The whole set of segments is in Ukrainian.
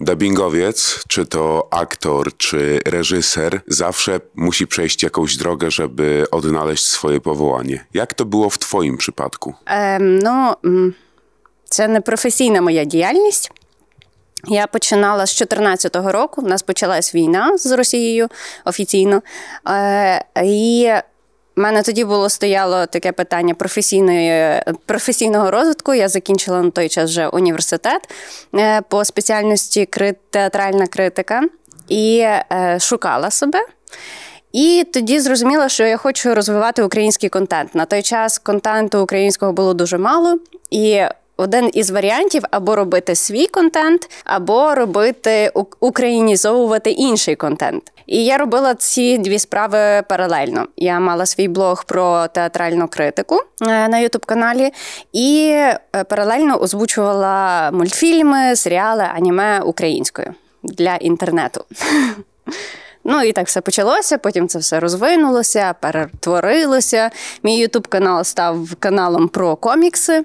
Dubbingowiec, czy to aktor, czy reżyser, zawsze musi przejść jakąś drogę, żeby odnaleźć swoje powołanie. Jak to było w Twoim przypadku? Ем, ну, м, це не професійна моя діяльність. Я починала з 14-го року. У нас почалась війна з Росією офіційно. Е, І У мене тоді було стояло таке питання професійної професійного розвитку. Я закінчила на той час вже університет е, по спеціальності театральна критика і е, шукала себе. І тоді зрозуміла, що я хочу розвивати український контент. На той час контенту українського було дуже мало, і один із варіантів або робити свій контент, або робити українізовувати інший контент. І я робила ці дві справи паралельно. Я мала свій блог про театральну критику е, на ютуб каналі і е, паралельно озвучувала мультфільми, серіали, аніме українською для інтернету. Ну і так все почалося. Потім це все розвинулося, перетворилося. Мій ютуб канал став каналом про комікси,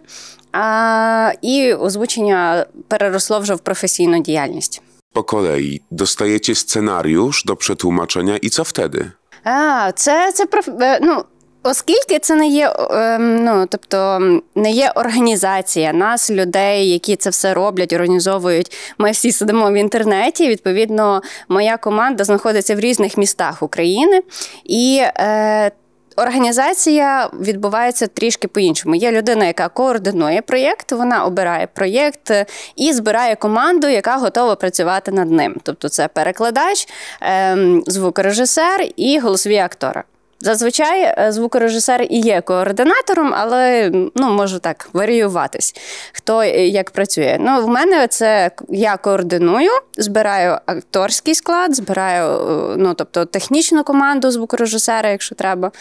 а, і озвучення переросло вже в професійну діяльність. Po kolei dostajecie scenariusz do przetłumaczenia i co wtedy? A, це це проф... Е, ну, Оскільки це не є, ем, ну тобто не є організація нас, людей, які це все роблять, організовують. Ми всі сидимо в інтернеті. Відповідно, моя команда знаходиться в різних містах України і. Е, організація відбувається трішки по-іншому. Є людина, яка координує проєкт, вона обирає проєкт е, і збирає команду, яка готова працювати над ним. Тобто, це перекладач, ем, звукорежисер і голосові актори. Зазвичай е, звукорежисер і є координатором, але ну, можу так варіюватись, хто е, як працює. Ну, В мене це я координую, збираю акторський склад, збираю е, ну, тобто, технічну команду звукорежисера, якщо треба.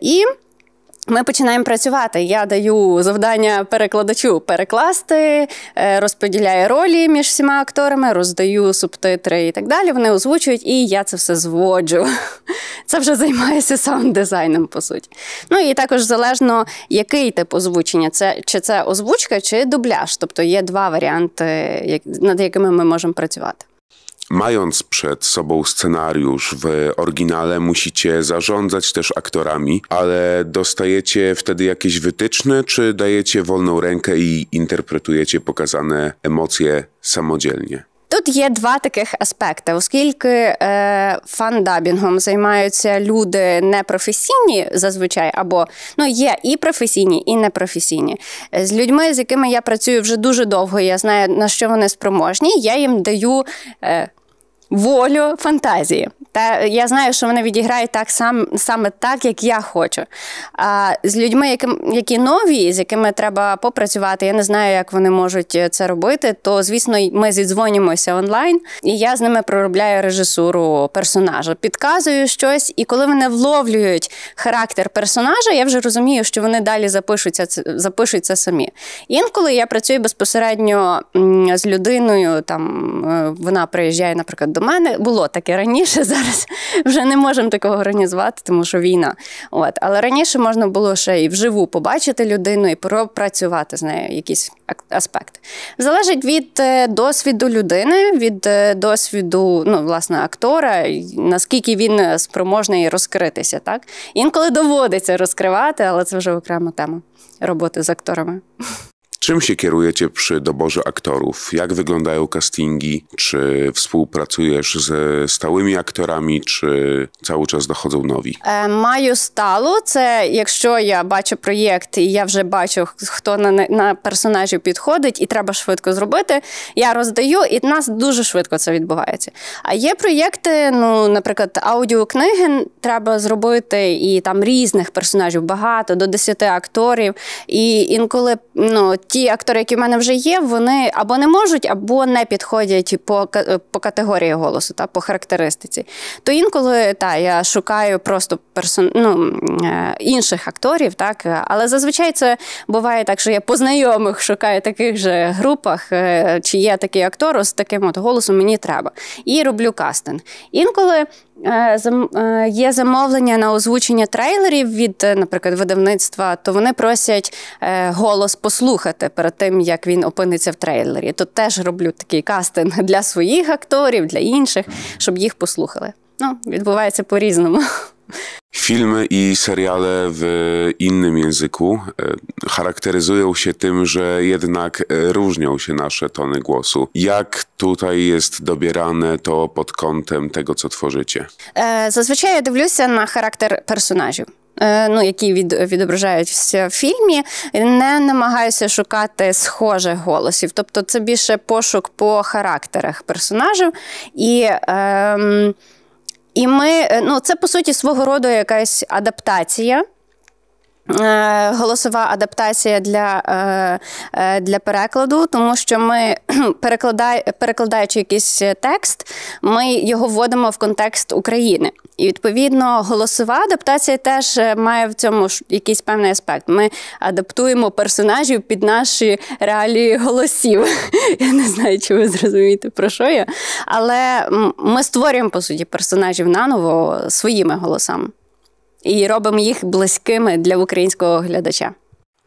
І ми починаємо працювати. Я даю завдання перекладачу перекласти, е, розподіляю ролі між всіма акторами, роздаю субтитри і так далі. Вони озвучують, і я це все зводжу. Це вже займається саунд дизайном, по суті. Ну і також залежно, який тип озвучення, це чи це озвучка, чи дубляж. Тобто є два варіанти, над якими ми можемо працювати. mając przed sobą scenariusz w oryginale, musicie zarządzać też aktorami, ale dostajecie wtedy jakieś wytyczne, czy dajecie wolną rękę i interpretujecie pokazane emocje samodzielnie? Тут є два таких аспекти, оскільки е, фандабінгом займаються люди непрофесійні зазвичай, або ну є і професійні, і непрофесійні. З людьми, з якими я працюю вже дуже довго, я знаю на що вони спроможні. Я їм даю. Е, волю фантазії. Та я знаю, що вони відіграють так сам саме так, як я хочу. А з людьми, які, які нові, з якими треба попрацювати, я не знаю, як вони можуть е, це робити. То звісно, ми зідзвонимося онлайн, і я з ними проробляю режисуру персонажа, підказую щось, і коли вони вловлюють характер персонажа, я вже розумію, що вони далі запишуться запишуться самі. Інколи я працюю безпосередньо з людиною. Там е, вона приїжджає, наприклад до мене. Було таке раніше. Зараз вже не можемо такого організувати, тому що війна. От, але раніше можна було ще і вживу побачити людину і пропрацювати з нею якісь аспекти. Залежить від е, досвіду людини, від е, досвіду ну, власне актора, наскільки він е, спроможний розкритися. Так інколи доводиться розкривати, але це вже окрема тема роботи з акторами. Czym się kierujecie przy doborze aktorów? Jak wyglądają castingi? Czy współpracujesz ze stałymi aktorami, czy cały час доходив нові? Маю сталу. Це якщо я бачу проєкт і я вже бачу, хто на на персонажі підходить, і треба швидко зробити. Я роздаю, і в нас дуже швидко це відбувається. А є проєкти, ну, наприклад, аудіокниги треба зробити, і там різних персонажів багато, до 10 акторів. І інколи ну, ті актори, які в мене вже є, вони або не можуть, або не підходять по по категорії голосу, та по характеристиці. То інколи та, я шукаю просто персон... ну, е, інших акторів, так е, але зазвичай це буває так, що я по знайомих шукаю таких же групах, е, чи є такий актор з таким от голосом мені треба. І роблю кастинг. Інколи Е, е, є замовлення на озвучення трейлерів від, е, наприклад, видавництва, то вони просять голос послухати перед тим, як він опиниться в трейлері. То теж роблю такий кастинг для своїх акторів, для інших, щоб їх послухали. Ну, відбувається по-різному. Filmy i seriale w innym języku e, charakteryzują się tym, że jednak e, różnią się nasze tony głosu. Jak tutaj jest dobierane to pod kątem tego, co tworzycie? E, zazwyczaj ja дивлюся на характер персонажів. Ну, які від, відображаються в фільмі, не намагаюся шукати схожих голосів. Тобто, це більше пошук по характерах персонажів і. Ем... І ми е, ну це по суті свого роду якась адаптація. Е, голосова адаптація для е, е, для перекладу, тому що ми перекладай, перекладаючи якийсь текст, ми його вводимо в контекст України. І відповідно голосова адаптація теж має в цьому ж якийсь певний аспект. Ми адаптуємо персонажів під наші реалії голосів. Я не знаю, чи ви зрозумієте про що я, але ми створюємо по суті персонажів наново своїми голосами i robią ich bliskimi dla ukraińskiego glядача.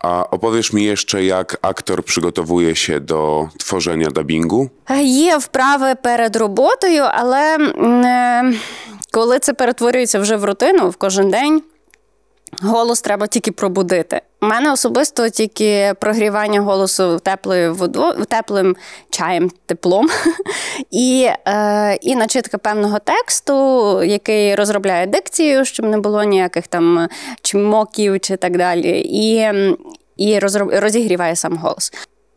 A opowiesz mi jeszcze, jak aktor przygotowuje się do tworzenia dubbingu? Є вправи перед роботою, але коли це перетворюється вже в рутину в кожен день. Голос треба тільки пробудити. У мене особисто тільки прогрівання голосу теплою водою, теплим чаєм, теплом, і е, і начитка певного тексту, який розробляє дикцію, щоб не було ніяких там чмоків чи так далі. І і розігріває сам голос.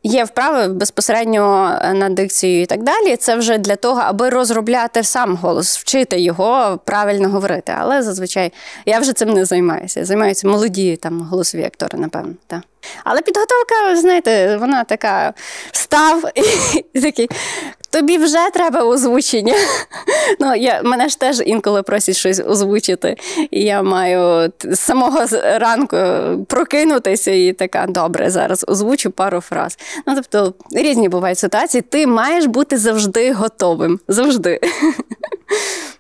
Є вправи безпосередньо е, на дикцію і так далі. Це вже для того, аби розробляти сам голос, вчити його правильно говорити. Але зазвичай я вже цим не займаюся. Займаються молоді там голосові актори, напевно. Так. Але підготовка, знаєте, вона така став і такий Тобі вже треба озвучення. Ну, я, Мене ж теж інколи просять щось озвучити. І я маю з самого ранку е, прокинутися і така, добре, зараз озвучу пару фраз. Ну, Тобто різні бувають ситуації. Ти маєш бути завжди готовим. Завжди.